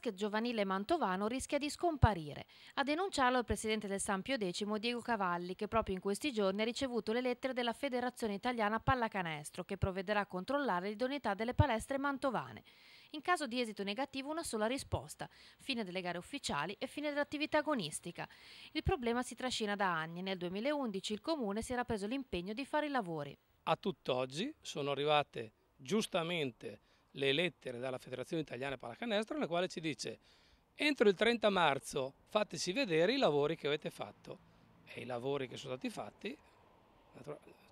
basket giovanile mantovano rischia di scomparire. A denunciarlo il presidente del San Pio X Diego Cavalli che proprio in questi giorni ha ricevuto le lettere della Federazione Italiana Pallacanestro che provvederà a controllare l'idoneità delle palestre mantovane. In caso di esito negativo una sola risposta, fine delle gare ufficiali e fine dell'attività agonistica. Il problema si trascina da anni e nel 2011 il comune si era preso l'impegno di fare i lavori. A tutt'oggi sono arrivate giustamente le lettere dalla Federazione Italiana Pallacanestro, nella quale ci dice entro il 30 marzo fateci vedere i lavori che avete fatto. E i lavori che sono stati fatti,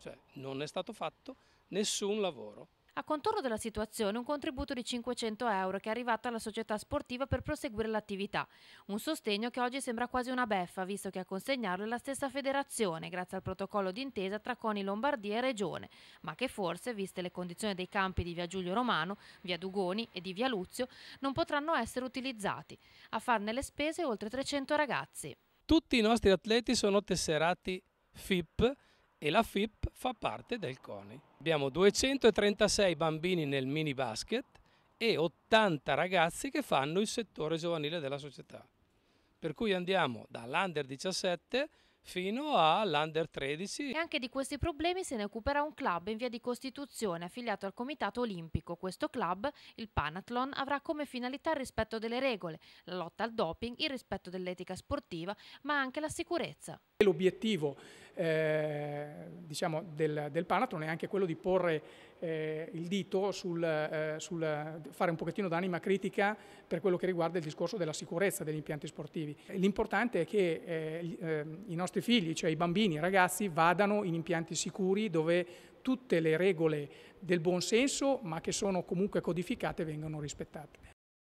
cioè non è stato fatto nessun lavoro. A contorno della situazione un contributo di 500 euro che è arrivato alla società sportiva per proseguire l'attività, un sostegno che oggi sembra quasi una beffa visto che a consegnarlo è la stessa federazione grazie al protocollo d'intesa tra Coni Lombardia e Regione, ma che forse, viste le condizioni dei campi di Via Giulio Romano, Via Dugoni e di Via Luzio, non potranno essere utilizzati. A farne le spese oltre 300 ragazzi. Tutti i nostri atleti sono tesserati FIP e la FIP fa parte del CONI. Abbiamo 236 bambini nel mini basket e 80 ragazzi che fanno il settore giovanile della società. Per cui andiamo dall'Under 17 fino all'Under 13. E anche di questi problemi se ne occuperà un club in via di costituzione affiliato al Comitato Olimpico. Questo club, il Panathlon, avrà come finalità il rispetto delle regole, la lotta al doping, il rispetto dell'etica sportiva, ma anche la sicurezza. L'obiettivo eh, diciamo, del, del Panatron è anche quello di porre eh, il dito sul, eh, sul, fare un pochettino d'anima critica per quello che riguarda il discorso della sicurezza degli impianti sportivi. L'importante è che eh, ehm, i nostri figli, cioè i bambini, i ragazzi, vadano in impianti sicuri dove tutte le regole del buon senso, ma che sono comunque codificate, vengano rispettate.